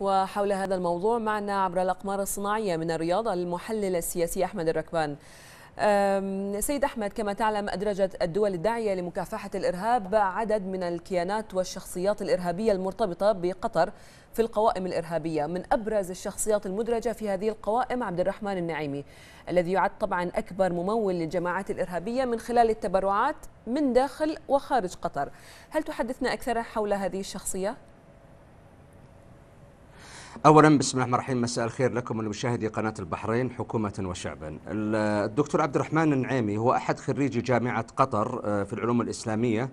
وحول هذا الموضوع معنا عبر الأقمار الصناعية من الرياض المحلل السياسي أحمد الركبان سيد أحمد كما تعلم أدرجت الدول الداعية لمكافحة الإرهاب عدد من الكيانات والشخصيات الإرهابية المرتبطة بقطر في القوائم الإرهابية من أبرز الشخصيات المدرجة في هذه القوائم عبد الرحمن النعيمي الذي يعد طبعا أكبر ممول للجماعات الإرهابية من خلال التبرعات من داخل وخارج قطر هل تحدثنا أكثر حول هذه الشخصية؟ اولا بسم الله الرحمن الرحيم مساء الخير لكم ولمشاهدي قناه البحرين حكومه وشعبا. الدكتور عبد الرحمن النعيمي هو احد خريجي جامعه قطر آه، في العلوم الاسلاميه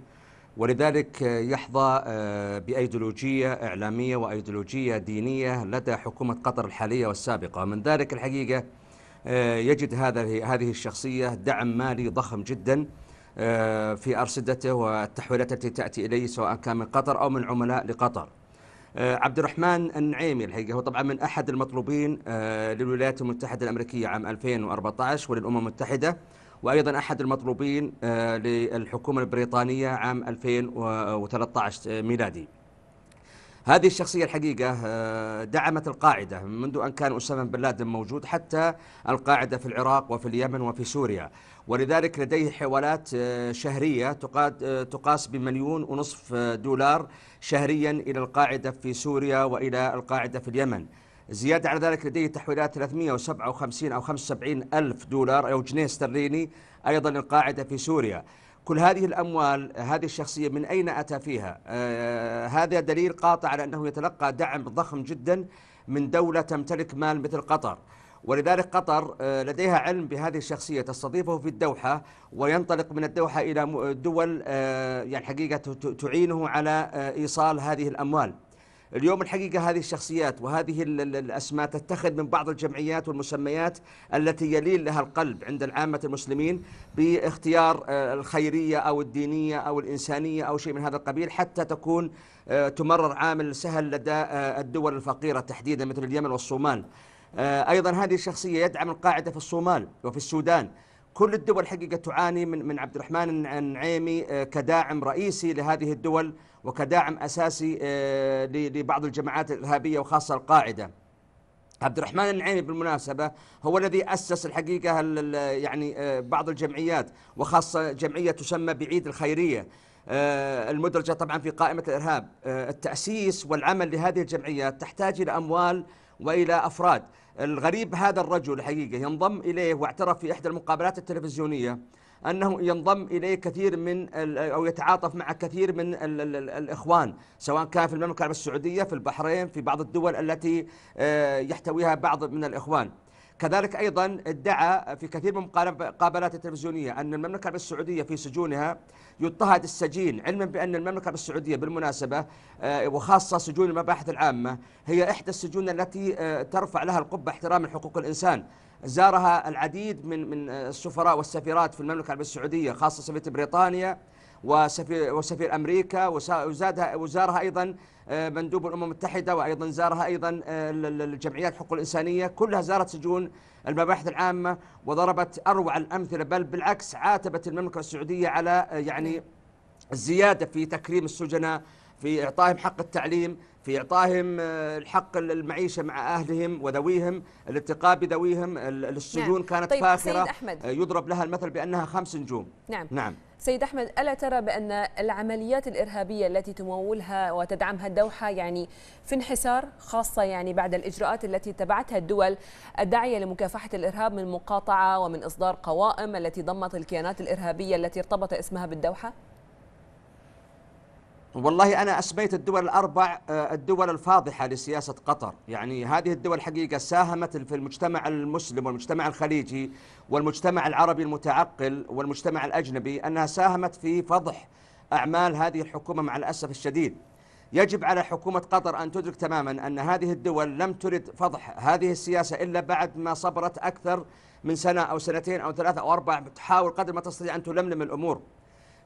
ولذلك آه، يحظى آه، بايديولوجيه اعلاميه وايديولوجيه دينيه لدى حكومه قطر الحاليه والسابقه، من ذلك الحقيقه يجد هذا هذه الشخصيه دعم مالي ضخم جدا في ارصدته والتحويلات التي تاتي اليه سواء كان من قطر او من عملاء لقطر. آه، عبد الرحمن النعيمي الحقيقة هو طبعا من أحد المطلوبين آه، للولايات المتحدة الأمريكية عام 2014 وللأمم المتحدة وأيضا أحد المطلوبين آه، للحكومة البريطانية عام 2013 ميلادي هذه الشخصية الحقيقة آه، دعمت القاعدة منذ أن كان أسامة بن لادن موجود حتى القاعدة في العراق وفي اليمن وفي سوريا ولذلك لديه حوالات آه، شهرية آه، تقاس بمليون ونصف دولار شهريا إلى القاعدة في سوريا وإلى القاعدة في اليمن زيادة على ذلك لديه تحويلات 357 أو 75 ألف دولار أو جنيه استرليني أيضا القاعدة في سوريا كل هذه الأموال هذه الشخصية من أين أتى فيها آه هذا دليل قاطع على أنه يتلقى دعم ضخم جدا من دولة تمتلك مال مثل قطر ولذلك قطر آه، لديها علم بهذه الشخصية تستضيفه في الدوحة وينطلق من الدوحة إلى دول آه، يعني حقيقة تعينه على آه، إيصال هذه الأموال اليوم الحقيقة هذه الشخصيات وهذه الأسماء تتخذ من بعض الجمعيات والمسميات التي يلين لها القلب عند العامة المسلمين باختيار آه، الخيرية أو الدينية أو الإنسانية أو شيء من هذا القبيل حتى تكون آه، تمرر عامل سهل لدى آه، الدول الفقيرة تحديدا مثل اليمن والصومال أيضا هذه الشخصية يدعم القاعدة في الصومال وفي السودان كل الدول حقيقة تعاني من من عبد الرحمن النعيمي آه، كداعم رئيسي لهذه الدول وكداعم أساسي آه، لبعض الجماعات الإرهابية وخاصة القاعدة عبد الرحمن النعيمي بالمناسبة هو الذي أسس الحقيقة يعني آه، بعض الجمعيات وخاصة جمعية تسمى بعيد الخيرية المدرجة طبعا في قائمة الإرهاب التأسيس والعمل لهذه الجمعيات تحتاج إلى أموال وإلى أفراد الغريب هذا الرجل حقيقة ينضم إليه واعترف في إحدى المقابلات التلفزيونية أنه ينضم إليه كثير من أو يتعاطف مع كثير من الـ الـ الإخوان سواء كان في المملكة العربية السعودية في البحرين في بعض الدول التي آه، يحتويها بعض من الإخوان كذلك أيضا ادعى في كثير من مقابلات التلفزيونية أن المملكة العربية السعودية في سجونها يضطهد السجين علما بأن المملكة العربية السعودية بالمناسبة آه، وخاصة سجون المباحث العامة هي إحدى السجون التي آه، ترفع لها القبة احتراما حقوق الإنسان زارها العديد من من آه، السفراء والسفيرات في المملكة العربية السعودية خاصة سفيرة بريطانيا وسفير, وسفير أمريكا وزادها وزارها أيضا آه، مندوب الأمم المتحدة وأيضا زارها أيضا الجمعيات آه، حقوق الإنسانية كلها زارت سجون المباحث العامة وضربت أروع الأمثلة بل بالعكس عاتبت المملكة السعودية على آه، يعني الزيادة في تكريم السجناء في إعطائهم حق التعليم في إعطائهم الحق المعيشة مع أهلهم وذويهم الالتقاء بذويهم السجون نعم. كانت طيب فاخرة يضرب لها المثل بأنها خمس نجوم نعم, نعم. سيد أحمد ألا ترى بأن العمليات الإرهابية التي تمولها وتدعمها الدوحة يعني في انحسار خاصة يعني بعد الإجراءات التي اتبعتها الدول الداعية لمكافحة الإرهاب من مقاطعة ومن إصدار قوائم التي ضمت الكيانات الإرهابية التي ارتبط اسمها بالدوحة؟ والله أنا أسميت الدول الأربع آه، الدول الفاضحة لسياسة قطر يعني هذه الدول حقيقة ساهمت في المجتمع المسلم والمجتمع الخليجي والمجتمع العربي المتعقل والمجتمع الأجنبي أنها ساهمت في فضح أعمال هذه الحكومة مع الأسف الشديد يجب على حكومة قطر أن تدرك تماما أن هذه الدول لم ترد فضح هذه السياسة إلا بعد ما صبرت أكثر من سنة أو سنتين أو ثلاثة أو أربع تحاول قدر ما تستطيع أن تلملم الأمور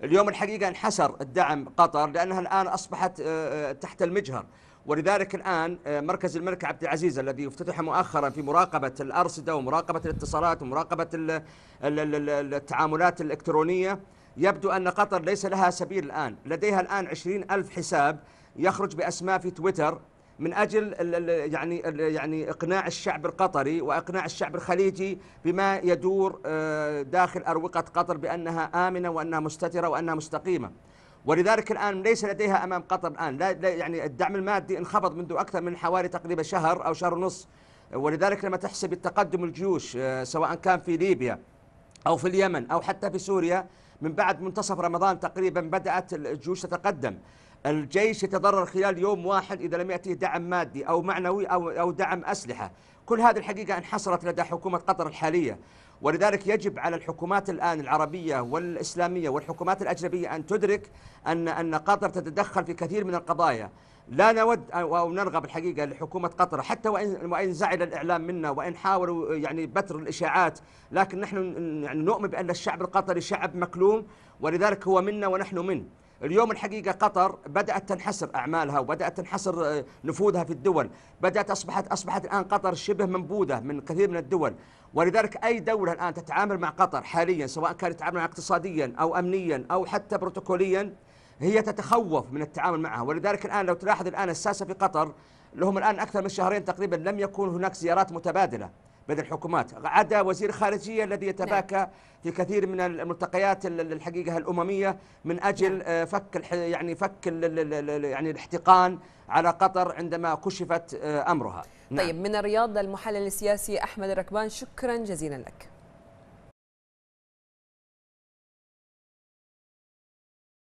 اليوم الحقيقة انحسر الدعم قطر لأنها الآن أصبحت آه، آه، تحت المجهر ولذلك الآن آه، مركز الملك عبد العزيز الذي افتتح مؤخرا في مراقبة الأرصدة ومراقبة الاتصالات ومراقبة التعاملات الإلكترونية يبدو أن قطر ليس لها سبيل الآن لديها الآن عشرين ألف حساب يخرج بأسماء في تويتر من اجل يعني يعني اقناع الشعب القطري واقناع الشعب الخليجي بما يدور آه، داخل اروقه قطر بانها امنه وانها مستتره وانها مستقيمه. ولذلك الان ليس لديها امام قطر الان لا, يعني الدعم المادي انخفض منذ اكثر من حوالي تقريبا شهر او شهر ونص ولذلك لما تحسب التقدم الجيوش آه، سواء كان في ليبيا او في اليمن او حتى في سوريا من بعد منتصف رمضان تقريبا بدات الجيوش تتقدم الجيش يتضرر خلال يوم واحد إذا لم يأتيه دعم مادي أو معنوي أو, أو دعم أسلحة كل هذه الحقيقة انحصرت لدى حكومة قطر الحالية ولذلك يجب على الحكومات الآن العربية والإسلامية والحكومات الأجنبية أن تدرك أن أن قطر تتدخل في كثير من القضايا لا نود أو نرغب الحقيقة لحكومة قطر حتى وإن, وإن زعل الإعلام منا وإن حاولوا يعني بتر الإشاعات لكن نحن يعني نؤمن بأن الشعب القطري شعب مكلوم ولذلك هو منا ونحن منه اليوم الحقيقة قطر بدأت تنحسر أعمالها وبدأت تنحسر آه، نفوذها في الدول بدأت أصبحت أصبحت الآن قطر شبه منبوذة من كثير من الدول ولذلك أي دولة الآن تتعامل مع قطر حاليا سواء كانت تتعامل اقتصاديا أو أمنيا أو حتى بروتوكوليا هي تتخوف من التعامل معها ولذلك الآن لو تلاحظ الآن الساسة في قطر لهم الآن أكثر من شهرين تقريبا لم يكون هناك زيارات متبادلة بين الحكومات عدا وزير خارجية الذي يتباكى نعم. في كثير من الملتقيات الحقيقة الأممية من أجل نعم. آه، فك يعني فك يعني الاحتقان على قطر عندما كشفت آه، أمرها نعم. طيب من الرياض المحلل السياسي أحمد الركبان شكرا جزيلا لك